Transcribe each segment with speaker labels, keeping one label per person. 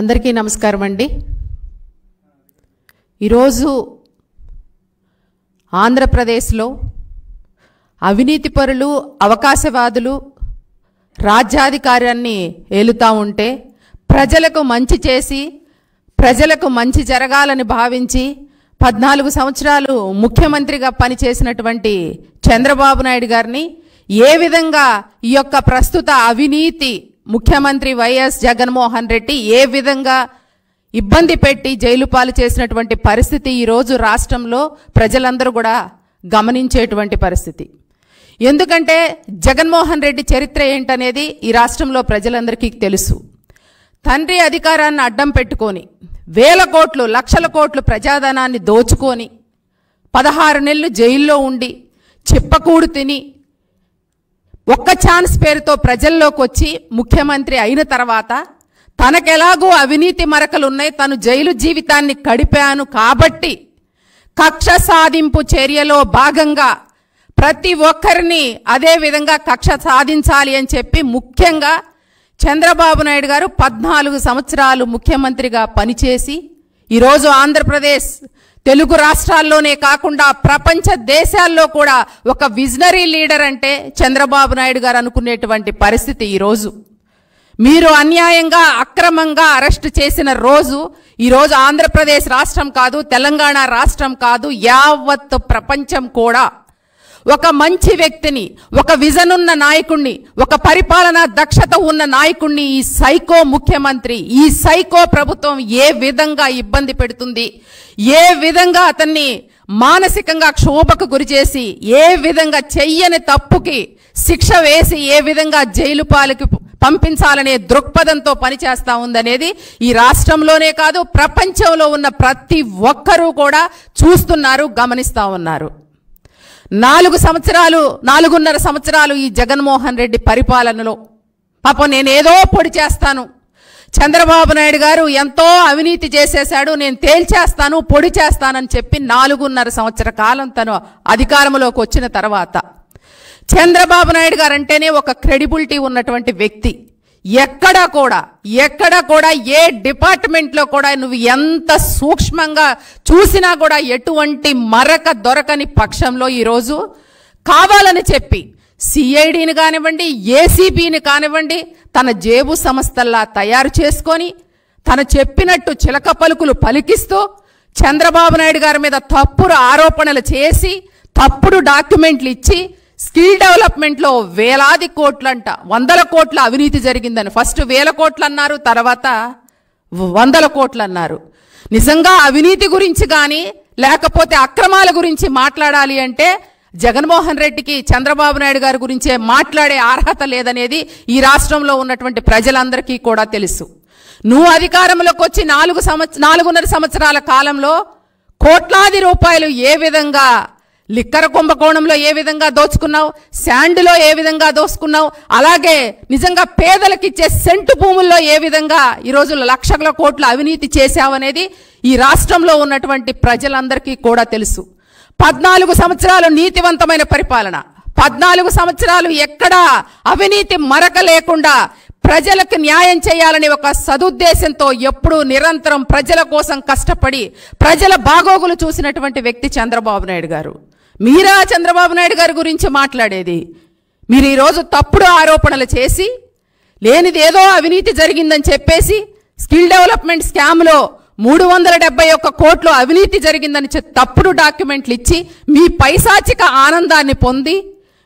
Speaker 1: అందరికీ నమస్కారం అండి ఈరోజు ఆంధ్రప్రదేశ్లో అవినీతి పరులు అవకాశవాదులు రాజ్యాధికారాన్ని ఏలుతూ ఉంటే ప్రజలకు మంచి చేసి ప్రజలకు మంచి జరగాలని భావించి పద్నాలుగు సంవత్సరాలు ముఖ్యమంత్రిగా పనిచేసినటువంటి చంద్రబాబు నాయుడు గారిని ఏ విధంగా ఈ యొక్క ప్రస్తుత అవినీతి ముఖ్యమంత్రి వైఎస్ జగన్మోహన్ రెడ్డి ఏ విధంగా ఇబ్బంది పెట్టి జైలు పాలు చేసినటువంటి పరిస్థితి ఈరోజు రాష్ట్రంలో ప్రజలందరూ కూడా గమనించేటువంటి పరిస్థితి ఎందుకంటే జగన్మోహన్ రెడ్డి చరిత్ర ఏంటనేది ఈ రాష్ట్రంలో ప్రజలందరికీ తెలుసు తండ్రి అధికారాన్ని అడ్డం పెట్టుకొని వేల కోట్లు లక్షల కోట్లు ప్రజాధనాన్ని దోచుకొని పదహారు నెలలు జైల్లో ఉండి చెప్పకూడు తిని ఒక్క ఛాన్స్ పేరుతో ప్రజల్లోకి వచ్చి ముఖ్యమంత్రి అయిన తర్వాత తనకెలాగో అవినీతి మరకలు ఉన్నాయి తను జైలు జీవితాన్ని కడిపాను కాబట్టి కక్ష సాధింపు చర్యలో భాగంగా ప్రతి ఒక్కరిని అదే విధంగా కక్ష సాధించాలి అని చెప్పి ముఖ్యంగా చంద్రబాబు నాయుడు గారు పద్నాలుగు సంవత్సరాలు ముఖ్యమంత్రిగా పనిచేసి ఈరోజు ఆంధ్రప్రదేశ్ తెలుగు రాష్ట్రాల్లోనే కాకుండా ప్రపంచ దేశాల్లో కూడా ఒక విజనరీ లీడర్ అంటే చంద్రబాబు నాయుడు గారు అనుకునేటువంటి పరిస్థితి ఈరోజు మీరు అన్యాయంగా అక్రమంగా అరెస్ట్ చేసిన రోజు ఈరోజు ఆంధ్రప్రదేశ్ రాష్ట్రం కాదు తెలంగాణ రాష్ట్రం కాదు యావత్ ప్రపంచం కూడా ఒక మంచి వ్యక్తిని ఒక విజన్ ఉన్న నాయకుణ్ణి ఒక పరిపాలన దక్షత ఉన్న నాయకుణ్ణి ఈ సైకో ముఖ్యమంత్రి ఈ సైకో ప్రభుత్వం ఏ విధంగా ఇబ్బంది పెడుతుంది ఏ విధంగా అతన్ని మానసికంగా క్షోభకు గురిచేసి ఏ విధంగా చెయ్యని తప్పుకి శిక్ష వేసి ఏ విధంగా జైలు పాలకి పంపించాలనే దృక్పథంతో పనిచేస్తూ ఉందనేది ఈ రాష్ట్రంలోనే కాదు ప్రపంచంలో ఉన్న ప్రతి ఒక్కరూ కూడా చూస్తున్నారు గమనిస్తూ ఉన్నారు నాలుగు సంవత్సరాలు నాలుగున్నర సంవత్సరాలు ఈ జగన్మోహన్ రెడ్డి పరిపాలనలో పాపం నేనేదో పొడి చేస్తాను చంద్రబాబు నాయుడు గారు ఎంతో అవినీతి చేసేశాడు నేను తేల్చేస్తాను పొడి చేస్తానని చెప్పి నాలుగున్నర సంవత్సర కాలం తను అధికారంలోకి వచ్చిన తర్వాత చంద్రబాబు నాయుడు గారు అంటేనే ఒక క్రెడిబిలిటీ ఉన్నటువంటి వ్యక్తి ఎక్కడా కూడా ఎక్కడ కూడా ఏ డిపార్ట్మెంట్లో కూడా నువ్వు ఎంత సూక్ష్మంగా చూసినా కూడా ఎటువంటి మరక దొరకని పక్షంలో ఈరోజు కావాలని చెప్పి సిఐడిని కానివ్వండి ఏసీబీని కానివ్వండి తన జేబు సంస్థల్లా తయారు చేసుకొని తను చెప్పినట్టు చిలక పలుకులు పలికిస్తూ చంద్రబాబు నాయుడు గారి మీద తప్పుడు ఆరోపణలు చేసి తప్పుడు డాక్యుమెంట్లు ఇచ్చి స్కిల్ డెవలప్మెంట్లో వేలాది కోట్లంట వందల కోట్ల అవినీతి జరిగిందని ఫస్ట్ వేల కోట్లు అన్నారు తర్వాత వందల కోట్లు అన్నారు నిజంగా అవినీతి గురించి కానీ లేకపోతే అక్రమాల గురించి మాట్లాడాలి అంటే జగన్మోహన్ రెడ్డికి చంద్రబాబు నాయుడు గారి గురించే మాట్లాడే అర్హత లేదనేది ఈ రాష్ట్రంలో ఉన్నటువంటి ప్రజలందరికీ కూడా తెలుసు నువ్వు అధికారంలోకి వచ్చి నాలుగు సంవత్సర నాలుగున్నర సంవత్సరాల కాలంలో కోట్లాది రూపాయలు ఏ విధంగా లిక్కర కుంభకోణంలో ఏ విధంగా దోచుకున్నావు శాండ్లో ఏ విధంగా దోచుకున్నావు అలాగే నిజంగా పేదలకు ఇచ్చే సెంటు భూముల్లో ఏ విధంగా ఈ రోజుల్లో లక్షల కోట్ల అవినీతి చేశావనేది ఈ రాష్ట్రంలో ఉన్నటువంటి ప్రజలందరికీ కూడా తెలుసు పద్నాలుగు సంవత్సరాలు నీతివంతమైన పరిపాలన పద్నాలుగు సంవత్సరాలు ఎక్కడా అవినీతి మరక లేకుండా ప్రజలకు న్యాయం చేయాలని ఒక సదుద్దేశంతో ఎప్పుడూ నిరంతరం ప్రజల కోసం కష్టపడి ప్రజల బాగోగులు చూసినటువంటి వ్యక్తి చంద్రబాబు నాయుడు గారు మీరా చంద్రబాబు నాయుడు గారి గురించి మాట్లాడేది మీరు ఈరోజు తప్పుడు ఆరోపణలు చేసి లేనిదేదో అవినీతి జరిగిందని చెప్పేసి స్కిల్ డెవలప్మెంట్ స్కామ్లో మూడు వందల డెబ్బై ఒక్క కోట్లు అవినీతి జరిగిందని తప్పుడు డాక్యుమెంట్లు ఇచ్చి మీ పైశాచిక ఆనందాన్ని పొంది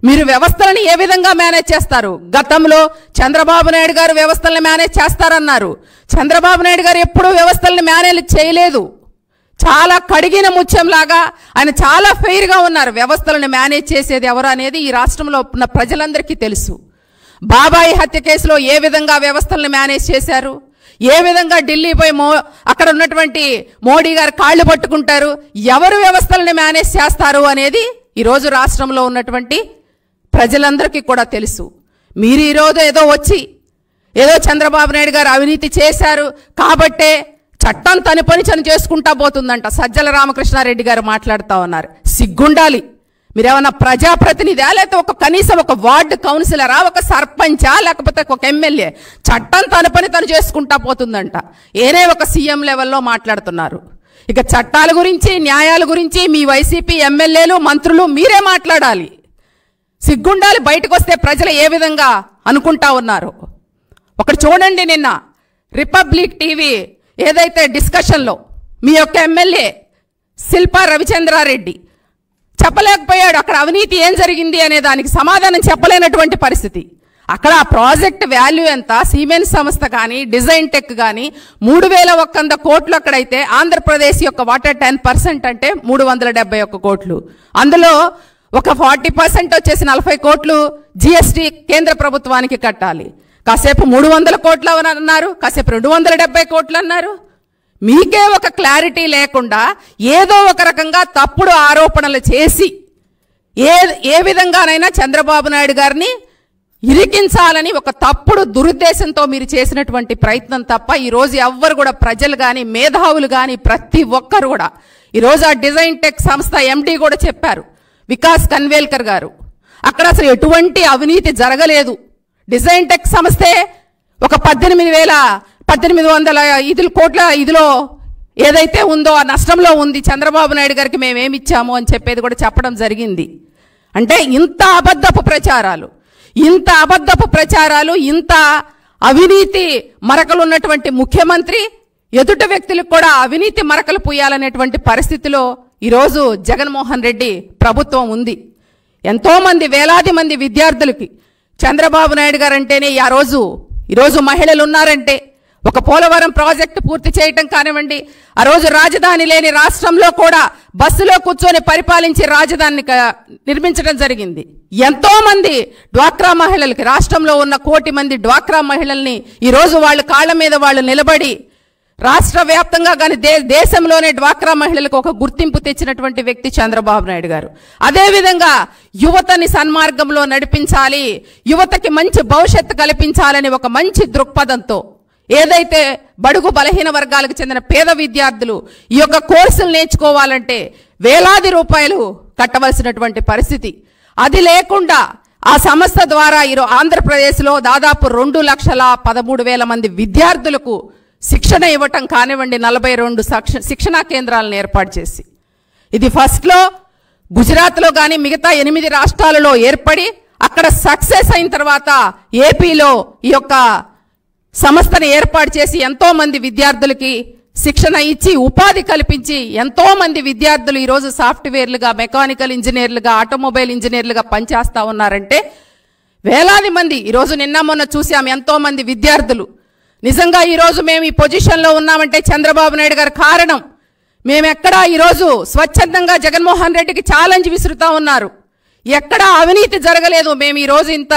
Speaker 1: మీరు వ్యవస్థలను ఏ విధంగా మేనేజ్ చేస్తారు గతంలో చంద్రబాబు నాయుడు గారు వ్యవస్థలను మేనేజ్ చేస్తారన్నారు చంద్రబాబు నాయుడు గారు ఎప్పుడూ వ్యవస్థలను మేనేజ్ చేయలేదు చాలా కడిగిన ముత్యంలాగా ఆయన చాలా ఫెయిర్గా ఉన్నారు వ్యవస్థలను మేనేజ్ చేసేది ఎవరు అనేది ఈ రాష్ట్రంలో ఉన్న ప్రజలందరికీ తెలుసు బాబాయి హత్య కేసులో ఏ విధంగా వ్యవస్థలను మేనేజ్ చేశారు ఏ విధంగా ఢిల్లీ పోయి మో అక్కడ ఉన్నటువంటి మోడీ గారు కాళ్ళు పట్టుకుంటారు ఎవరు వ్యవస్థలను మేనేజ్ చేస్తారు అనేది ఈరోజు రాష్ట్రంలో ఉన్నటువంటి ప్రజలందరికీ కూడా తెలుసు మీరు ఈరోజు ఏదో వచ్చి ఏదో చంద్రబాబు నాయుడు గారు అవినీతి చేశారు కాబట్టే చట్టం తన పని తను చేసుకుంటా పోతుందంట సజ్జల రామకృష్ణారెడ్డి గారు మాట్లాడుతూ ఉన్నారు సిగ్గుండాలి మీరేమన్నా ప్రజాప్రతినిధి లేకపోతే ఒక కనీసం ఒక వార్డు కౌన్సిలరా ఒక సర్పంచా లేకపోతే ఒక ఎమ్మెల్యే చట్టం తన పని తను చేసుకుంటా పోతుందంట ఏనే ఒక సీఎం లెవెల్లో మాట్లాడుతున్నారు ఇక చట్టాల గురించి న్యాయాల గురించి మీ వైసీపీ ఎమ్మెల్యేలు మంత్రులు మీరే మాట్లాడాలి సిగ్గుండాలి బయటకు వస్తే ప్రజలు ఏ విధంగా అనుకుంటా ఉన్నారు ఒకటి చూడండి నిన్న రిపబ్లిక్ టీవీ ఏదైతే డిస్కషన్లో మీ యొక్క ఎమ్మెల్యే శిల్పా రవిచంద్రారెడ్డి చెప్పలేకపోయాడు అక్కడ అవినీతి ఏం జరిగింది అనే దానికి సమాధానం చెప్పలేనటువంటి పరిస్థితి అక్కడ ఆ ప్రాజెక్ట్ వాల్యూ ఎంత సిమెంట్ సంస్థ కానీ డిజైన్ టెక్ కానీ మూడు వేల ఒక్క వంద కోట్లు అక్కడైతే ఆంధ్రప్రదేశ్ యొక్క వాటర్ టెన్ పర్సెంట్ అంటే మూడు వందల డెబ్బై ఒక్క కోట్లు అందులో ఒక ఫార్టీ పర్సెంట్ వచ్చేసి నలభై కోట్లు జిఎస్టీ కేంద్ర ప్రభుత్వానికి కట్టాలి కాసేపు మూడు వందల కోట్లు అన్నారు కాసేపు రెండు వందల డెబ్బై కోట్లు అన్నారు మీకే ఒక క్లారిటీ లేకుండా ఏదో ఒక రకంగా తప్పుడు ఆరోపణలు చేసి ఏ ఏ విధంగానైనా చంద్రబాబు నాయుడు గారిని ఇరికించాలని ఒక తప్పుడు దురుద్దేశంతో మీరు చేసినటువంటి ప్రయత్నం తప్ప ఈరోజు ఎవ్వరు కూడా ప్రజలు కానీ మేధావులు కానీ ప్రతి ఒక్కరు కూడా ఈరోజు ఆ డిజైన్ టెక్ సంస్థ ఎండీ కూడా చెప్పారు వికాస్ కన్వేల్కర్ గారు అక్కడ అసలు ఎటువంటి అవినీతి జరగలేదు డిజైన్ టెక్ సంస్థే ఒక పద్దెనిమిది వేల పద్దెనిమిది వందల ఐదు కోట్ల ఇదిలో ఏదైతే ఉందో ఆ నష్టంలో ఉంది చంద్రబాబు నాయుడు గారికి ఏమి ఇచ్చాము అని చెప్పేది కూడా చెప్పడం జరిగింది అంటే ఇంత అబద్ధపు ప్రచారాలు ఇంత అబద్ధపు ప్రచారాలు ఇంత అవినీతి మరకలు ఉన్నటువంటి ముఖ్యమంత్రి ఎదుట వ్యక్తులకు కూడా అవినీతి మరకలు పుయ్యాలనేటువంటి పరిస్థితిలో ఈరోజు జగన్మోహన్ రెడ్డి ప్రభుత్వం ఉంది ఎంతోమంది వేలాది మంది విద్యార్థులకి చంద్రబాబు నాయుడు గారు అంటేనే ఆ రోజు ఈరోజు మహిళలు ఉన్నారంటే ఒక పోలవరం ప్రాజెక్టు పూర్తి చేయటం కానివ్వండి ఆ రోజు రాజధాని లేని రాష్ట్రంలో కూడా బస్సులో కూర్చొని పరిపాలించి రాజధానిని నిర్మించడం జరిగింది ఎంతోమంది డ్వాక్రా మహిళలకి రాష్ట్రంలో ఉన్న కోటి మంది డ్వాక్రా మహిళల్ని ఈరోజు వాళ్ళు కాళ్ళ మీద వాళ్ళు నిలబడి రాష్ట్ర వ్యాప్తంగా కానీ దే దేశంలోనే డ్వాక్రా మహిళలకు ఒక గుర్తింపు తెచ్చినటువంటి వ్యక్తి చంద్రబాబు నాయుడు గారు అదేవిధంగా యువతని సన్మార్గంలో నడిపించాలి యువతకి మంచి భవిష్యత్తు కల్పించాలని ఒక మంచి దృక్పథంతో ఏదైతే బడుగు బలహీన వర్గాలకు చెందిన పేద విద్యార్థులు ఈ యొక్క కోర్సులు నేర్చుకోవాలంటే వేలాది రూపాయలు కట్టవలసినటువంటి పరిస్థితి అది లేకుండా ఆ సంస్థ ద్వారా ఈరోజు ఆంధ్రప్రదేశ్లో దాదాపు రెండు లక్షల పదమూడు వేల మంది విద్యార్థులకు శిక్షణ ఇవ్వటం కానివ్వండి నలభై రెండు శిక్షణా కేంద్రాలను ఏర్పాటు చేసి ఇది ఫస్ట్లో గుజరాత్లో కానీ మిగతా ఎనిమిది రాష్ట్రాలలో ఏర్పడి అక్కడ సక్సెస్ అయిన తర్వాత ఏపీలో ఈ యొక్క సంస్థను ఏర్పాటు చేసి ఎంతోమంది విద్యార్థులకి శిక్షణ ఇచ్చి ఉపాధి కల్పించి ఎంతోమంది విద్యార్థులు ఈరోజు సాఫ్ట్వేర్లుగా మెకానికల్ ఇంజనీర్లుగా ఆటోమొబైల్ ఇంజనీర్లుగా పనిచేస్తూ ఉన్నారంటే వేలాది మంది ఈరోజు నిన్న మొన్న చూసాం ఎంతోమంది విద్యార్థులు నిజంగా ఈరోజు మేము ఈ పొజిషన్లో ఉన్నామంటే చంద్రబాబు నాయుడు గారు కారణం మేమెక్కడా ఈరోజు స్వచ్ఛందంగా జగన్మోహన్ రెడ్డికి ఛాలెంజ్ విసురుతా ఉన్నారు ఎక్కడా అవినీతి జరగలేదు మేము ఈరోజు ఇంత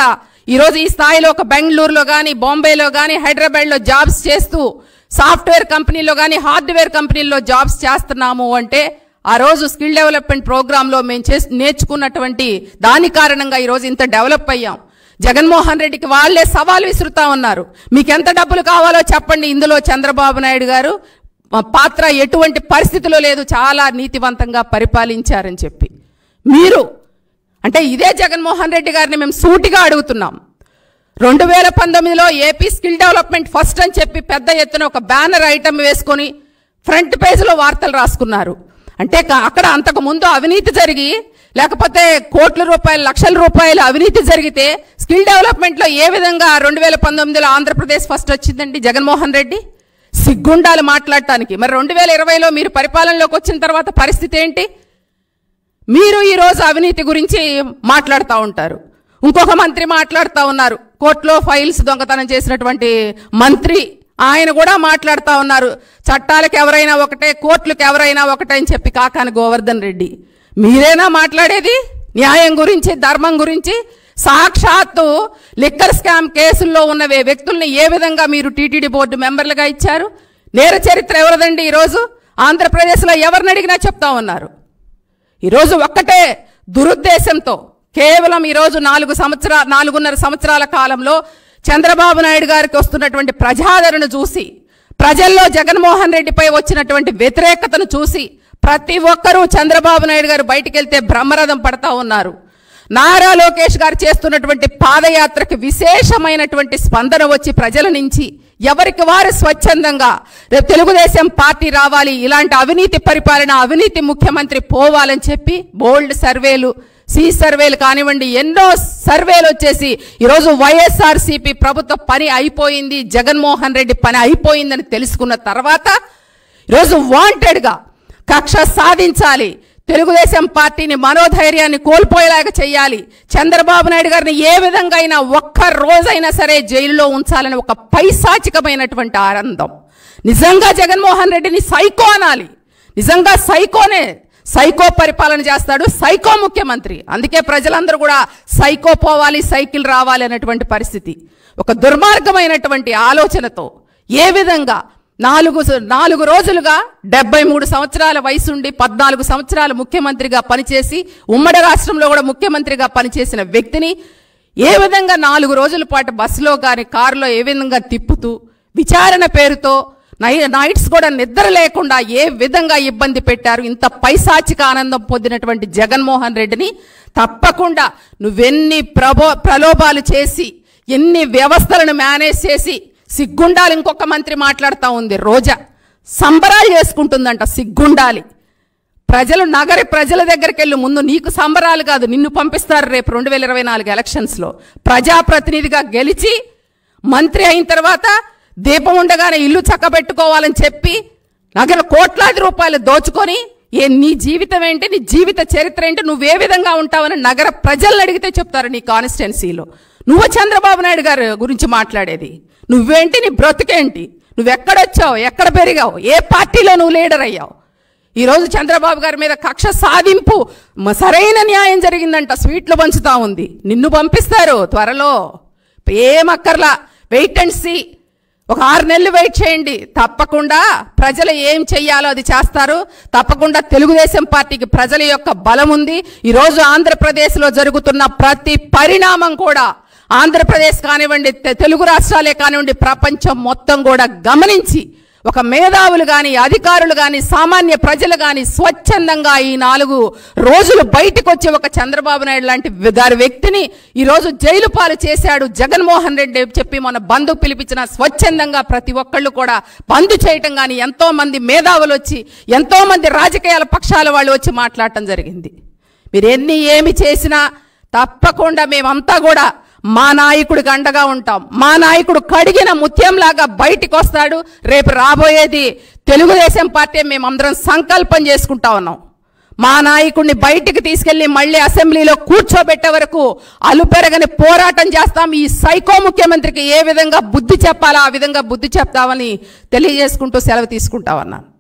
Speaker 1: ఈరోజు ఈ స్థాయిలో ఒక బెంగళూరులో కానీ బాంబేలో కానీ హైదరాబాద్లో జాబ్స్ చేస్తూ సాఫ్ట్వేర్ కంపెనీలో కానీ హార్డ్వేర్ కంపెనీల్లో జాబ్స్ చేస్తున్నాము అంటే ఆ రోజు స్కిల్ డెవలప్మెంట్ ప్రోగ్రాంలో మేము చే నేర్చుకున్నటువంటి దాని కారణంగా ఈరోజు ఇంత డెవలప్ అయ్యాం జగన్మోహన్ రెడ్డికి వాళ్లే సవాల్ విసురుతా ఉన్నారు మీకు ఎంత డబ్బులు కావాలో చెప్పండి ఇందులో చంద్రబాబు నాయుడు గారు పాత్ర ఎటువంటి పరిస్థితిలో లేదు చాలా నీతివంతంగా పరిపాలించారని చెప్పి మీరు అంటే ఇదే జగన్మోహన్ రెడ్డి గారిని మేము సూటిగా అడుగుతున్నాం రెండు వేల పంతొమ్మిదిలో ఏపీ స్కిల్ డెవలప్మెంట్ ఫస్ట్ అని చెప్పి పెద్ద ఎత్తున ఒక బ్యానర్ ఐటమ్ వేసుకొని ఫ్రంట్ పేజ్లో వార్తలు రాసుకున్నారు అంటే అక్కడ అంతకుముందు అవినీతి జరిగి లేకపోతే కోట్ల రూపాయలు లక్షల రూపాయలు అవినీతి జరిగితే స్కిల్ డెవలప్మెంట్లో ఏ విధంగా రెండు వేల పంతొమ్మిదిలో ఆంధ్రప్రదేశ్ ఫస్ట్ వచ్చిందండి జగన్మోహన్ రెడ్డి సిగ్గుండాలు మాట్లాడటానికి మరి రెండు వేల ఇరవైలో మీరు పరిపాలనలోకి వచ్చిన తర్వాత పరిస్థితి ఏంటి మీరు ఈరోజు అవినీతి గురించి మాట్లాడుతూ ఉంటారు ఇంకొక మంత్రి మాట్లాడుతూ ఉన్నారు కోర్టులో ఫైల్స్ దొంగతనం చేసినటువంటి మంత్రి ఆయన కూడా మాట్లాడుతూ ఉన్నారు చట్టాలకు ఎవరైనా ఒకటే కోర్టులకు ఎవరైనా ఒకటే అని చెప్పి కాకాని గోవర్ధన్ రెడ్డి మీరేనా మాట్లాడేది న్యాయం గురించి ధర్మం గురించి సాక్షాత్తు లిక్కర్ స్కామ్ కేసుల్లో ఉన్న వ్యక్తుల్ని ఏ విధంగా మీరు టీటీడీ బోర్డు మెంబర్లుగా ఇచ్చారు నేర చరిత్ర ఎవరిదండి ఈరోజు ఆంధ్రప్రదేశ్లో ఎవరిని అడిగినా చెప్తా ఉన్నారు ఈరోజు ఒక్కటే దురుద్దేశంతో కేవలం ఈరోజు నాలుగు సంవత్సరాల నాలుగున్నర సంవత్సరాల కాలంలో చంద్రబాబు నాయుడు గారికి వస్తున్నటువంటి ప్రజాదరణ చూసి ప్రజల్లో జగన్మోహన్ రెడ్డిపై వచ్చినటువంటి వ్యతిరేకతను చూసి ప్రతి ఒక్కరూ చంద్రబాబు నాయుడు గారు బయటికి వెళ్తే బ్రహ్మరథం పడతా ఉన్నారు నారా లోకేష్ గారు చేస్తున్నటువంటి పాదయాత్రకి విశేషమైనటువంటి స్పందన వచ్చి ప్రజల నుంచి ఎవరికి వారు స్వచ్ఛందంగా రేపు తెలుగుదేశం పార్టీ రావాలి ఇలాంటి అవినీతి పరిపాలన అవినీతి ముఖ్యమంత్రి పోవాలని చెప్పి బోల్డ్ సర్వేలు సి సర్వేలు కానివ్వండి ఎన్నో సర్వేలు వచ్చేసి ఈరోజు వైఎస్ఆర్సీపీ ప్రభుత్వ పని అయిపోయింది జగన్మోహన్ రెడ్డి పని అయిపోయిందని తెలుసుకున్న తర్వాత ఈరోజు వాంటెడ్గా కక్ష సాధించాలి తెలుగుదేశం పార్టీని మనోధైర్యాన్ని కోల్పోయేలాగా చేయాలి చంద్రబాబు నాయుడు గారిని ఏ విధంగా అయినా ఒక్క రోజైనా సరే జైలులో ఉంచాలని ఒక పైశాచికమైనటువంటి ఆనందం నిజంగా జగన్మోహన్ రెడ్డిని సైకో అనాలి నిజంగా సైకోనే సైకో పరిపాలన చేస్తాడు సైకో ముఖ్యమంత్రి అందుకే ప్రజలందరూ కూడా సైకో పోవాలి సైకిల్ రావాలి అనేటువంటి పరిస్థితి ఒక దుర్మార్గమైనటువంటి ఆలోచనతో ఏ విధంగా నాలుగు నాలుగు రోజులుగా డెబ్బై మూడు సంవత్సరాల వయసుండి పద్నాలుగు సంవత్సరాలు ముఖ్యమంత్రిగా పనిచేసి ఉమ్మడి రాష్ట్రంలో కూడా ముఖ్యమంత్రిగా పనిచేసిన వ్యక్తిని ఏ విధంగా నాలుగు రోజుల పాటు బస్సులో కానీ కారులో ఏ విధంగా తిప్పుతూ విచారణ పేరుతో నై నైట్స్ కూడా నిద్ర లేకుండా ఏ విధంగా ఇబ్బంది పెట్టారు ఇంత పైశాచిక ఆనందం పొందినటువంటి జగన్మోహన్ రెడ్డిని తప్పకుండా నువ్వెన్ని ప్రబో ప్రలోభాలు చేసి ఎన్ని వ్యవస్థలను మేనేజ్ చేసి సిగ్గుండాలి ఇంకొక మంత్రి మాట్లాడుతూ ఉంది రోజా సంబరాలు చేసుకుంటుందంట సిగ్గుండాలి ప్రజలు నగరి ప్రజల దగ్గరికి వెళ్ళి ముందు నీకు సంబరాలు కాదు నిన్ను పంపిస్తారు రేపు రెండు వేల ఇరవై నాలుగు ఎలక్షన్స్లో ప్రజాప్రతినిధిగా గెలిచి మంత్రి అయిన తర్వాత దీపం ఉండగానే ఇల్లు చక్కబెట్టుకోవాలని చెప్పి నగర కోట్లాది రూపాయలు దోచుకొని ఏ నీ జీవితం ఏంటి నీ జీవిత చరిత్ర ఏంటి నువ్వే విధంగా ఉంటావని నగర ప్రజల్ని అడిగితే చెప్తారు నీ కాన్స్టిట్యున్సీలో నువ్వు చంద్రబాబు నాయుడు గారు గురించి మాట్లాడేది నువ్వేంటి నీ బ్రతుకేంటి నువ్వెక్కడొచ్చావు ఎక్కడ పెరిగావు ఏ పార్టీలో నువ్వు లీడర్ అయ్యావు ఈరోజు చంద్రబాబు గారి మీద కక్ష సాధింపు సరైన న్యాయం జరిగిందంట స్వీట్లు పంచుతా ఉంది నిన్ను పంపిస్తారు త్వరలో ఏమక్కర్లా వెయిట్ అండ్ సీ ఒక ఆరు నెలలు వెయిట్ చేయండి తప్పకుండా ప్రజలు ఏం చెయ్యాలో అది చేస్తారు తప్పకుండా తెలుగుదేశం పార్టీకి ప్రజల యొక్క బలం ఉంది ఈరోజు ఆంధ్రప్రదేశ్లో జరుగుతున్న ప్రతి పరిణామం కూడా ఆంధ్రప్రదేశ్ కానివ్వండి తెలుగు రాష్ట్రాలే కానివ్వండి ప్రపంచం మొత్తం కూడా గమనించి ఒక మేధావులు కానీ అధికారులు కానీ సామాన్య ప్రజలు కానీ స్వచ్ఛందంగా ఈ నాలుగు రోజులు బయటకు వచ్చే ఒక చంద్రబాబు నాయుడు లాంటి గారి వ్యక్తిని ఈరోజు జైలు పాలు చేశాడు జగన్మోహన్ రెడ్డి చెప్పి మన బంధు పిలిపించిన స్వచ్ఛందంగా ప్రతి ఒక్కళ్ళు కూడా బంధు చేయటం కానీ ఎంతో మంది మేధావులు వచ్చి ఎంతో మంది రాజకీయాల పక్షాల వాళ్ళు వచ్చి మాట్లాడటం జరిగింది మీరు ఎన్ని ఏమి చేసినా తప్పకుండా మేమంతా కూడా మా నాయకుడికి అండగా ఉంటాం మా నాయకుడు కడిగిన ముత్యంలాగా బయటికి వస్తాడు రేపు రాబోయేది తెలుగుదేశం పార్టీ మేమందరం సంకల్పం చేసుకుంటా ఉన్నాం మా నాయకుడిని బయటికి తీసుకెళ్లి మళ్ళీ అసెంబ్లీలో కూర్చోబెట్టే వరకు అలుపెరగని పోరాటం చేస్తాం ఈ సైకో ముఖ్యమంత్రికి ఏ విధంగా బుద్ధి చెప్పాలో ఆ విధంగా బుద్ధి చెప్తామని తెలియజేసుకుంటూ సెలవు తీసుకుంటామన్నాను